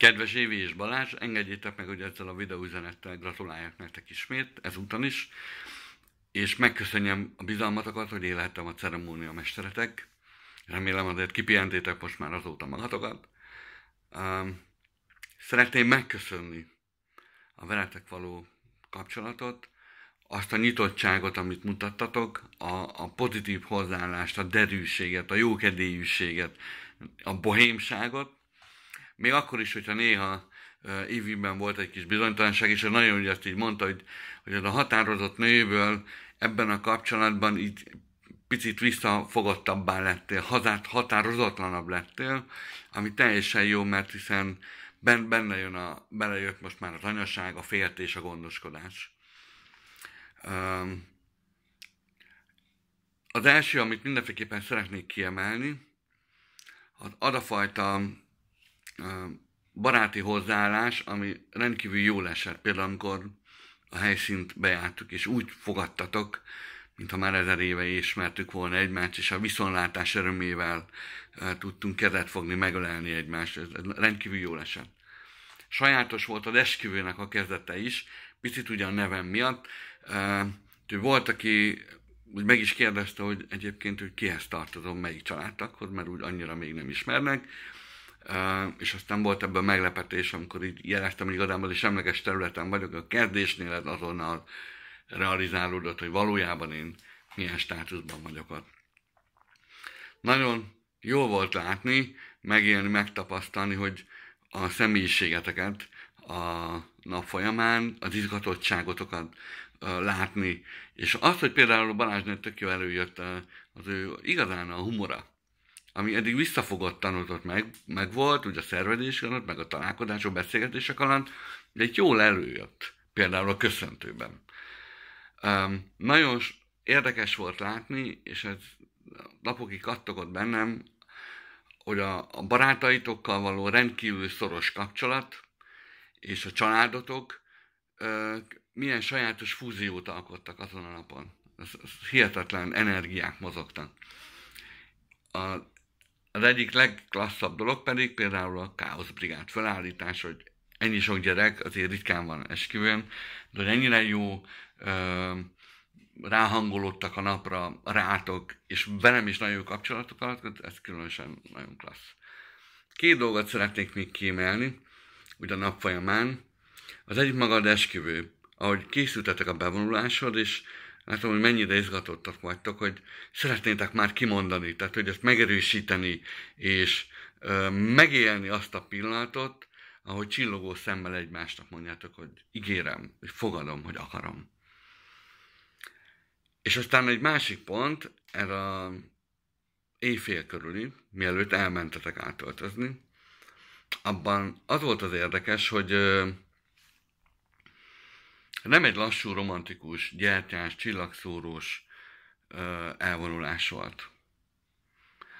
Kedves Évi és Balázs, engedjétek meg, hogy ezzel a videóüzenettel gratuláljak nektek ismét, ezúton is, és megköszönjem a bizalmatokat, hogy élhettem a ceremónia mesteretek. Remélem azért kipihentétek most már azóta magatokat. Um, szeretném megköszönni a veletek való kapcsolatot, azt a nyitottságot, amit mutattatok, a, a pozitív hozzáállást, a derűséget, a jókedélyűséget, a bohémságot, még akkor is, hogyha néha iviben volt egy kis bizonytalanság, és nagyon ugye ezt így mondta, hogy, hogy ez a határozott nőből ebben a kapcsolatban így picit visszafogottabbá lettél, hazát határozatlanabb lettél, ami teljesen jó, mert hiszen benne jön a, belejött most már az anyaság, a féltés, a gondoskodás. Az első, amit mindenféleképpen szeretnék kiemelni, az ad a fajta baráti hozzáállás, ami rendkívül jól esett. Például amikor a helyszínt bejártuk, és úgy fogadtatok, mintha már ezer éve ismertük volna egymást, és a viszonlátás örömével tudtunk kezet fogni, megölelni egymást. Ez rendkívül jól esett. Sajátos volt az esküvőnek a kezdete is, picit ugyan nevem miatt. Volt, aki úgy meg is kérdezte, hogy egyébként hogy kihez tartozom, melyik családtakhoz, mert úgy annyira még nem ismernek és aztán volt ebből meglepetés, amikor így jeleztem, hogy igazából is semleges területen vagyok, a kérdésnél ez azonnal realizálódott, hogy valójában én milyen státuszban vagyok ott. Nagyon jó volt látni, megélni, megtapasztalni, hogy a személyiségeteket a nap folyamán, az izgatottságotokat látni. És azt, hogy például Balázsnél tök jó előjött az ő igazán a humora ami eddig visszafogottan ott meg, meg volt, ugye a szervezés alatt, meg a találkozások, beszélgetések alatt, de egy jól előjött, például a köszöntőben. Um, nagyon érdekes volt látni, és ez napokig kattogott bennem, hogy a, a barátaitokkal való rendkívül szoros kapcsolat és a családotok uh, milyen sajátos fúziót alkottak azon a napon. Ez, ez hihetetlen energiák mozogtak. A az egyik legklasszabb dolog pedig például a káoszbrigád felállítás, hogy ennyi sok gyerek, azért ritkán van esküvőn, de hogy ennyire jó ö, ráhangolódtak a napra rátok, és velem is nagyon jó kapcsolatok alatt, hát ez különösen nagyon klassz. Két dolgot szeretnék még kiemelni, ugye a nap folyamán. Az egyik maga az esküvő, ahogy készültetek a bevonulásod, és látom, hogy mennyire izgatottak vagytok, hogy szeretnétek már kimondani, tehát hogy ezt megerősíteni, és ö, megélni azt a pillanatot, ahogy csillogó szemmel egymásnak mondjátok, hogy ígérem, hogy fogadom, hogy akarom. És aztán egy másik pont, ez a éjfél körüli, mielőtt elmentetek átöltözni, abban az volt az érdekes, hogy nem egy lassú, romantikus, gyertyás, csillagszórós elvonulás volt.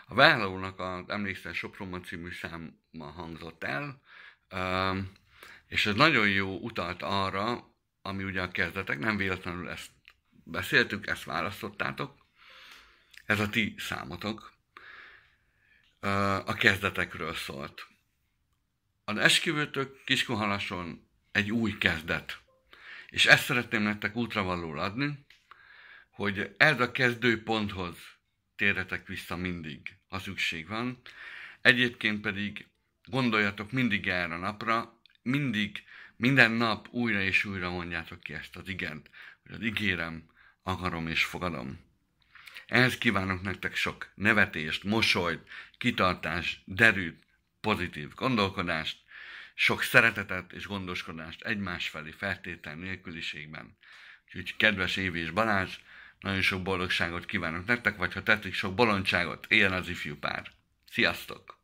A vállalónak az Emlékszel Sopronban című száma hangzott el, és ez nagyon jó utalt arra, ami ugye a kezdetek, nem véletlenül ezt beszéltük, ezt választottátok, ez a ti számotok, a kezdetekről szólt. Az esküvőtök Kiskunhalason egy új kezdet és ezt szeretném nektek útravalóul adni, hogy ez a kezdőponthoz térjetek vissza mindig, ha szükség van. Egyébként pedig gondoljatok mindig erre a napra, mindig, minden nap újra és újra mondjátok ki ezt az igent, hogy az ígérem, akarom és fogadom. Ehhez kívánok nektek sok nevetést, mosolyt, kitartást, derűt, pozitív gondolkodást, sok szeretetet és gondoskodást egymás felé feltétel nélküliségben. Úgyhogy kedves Évi és Balázs, nagyon sok boldogságot kívánok nektek, vagy ha tetszik, sok bolondságot, éljen az ifjú pár. Sziasztok!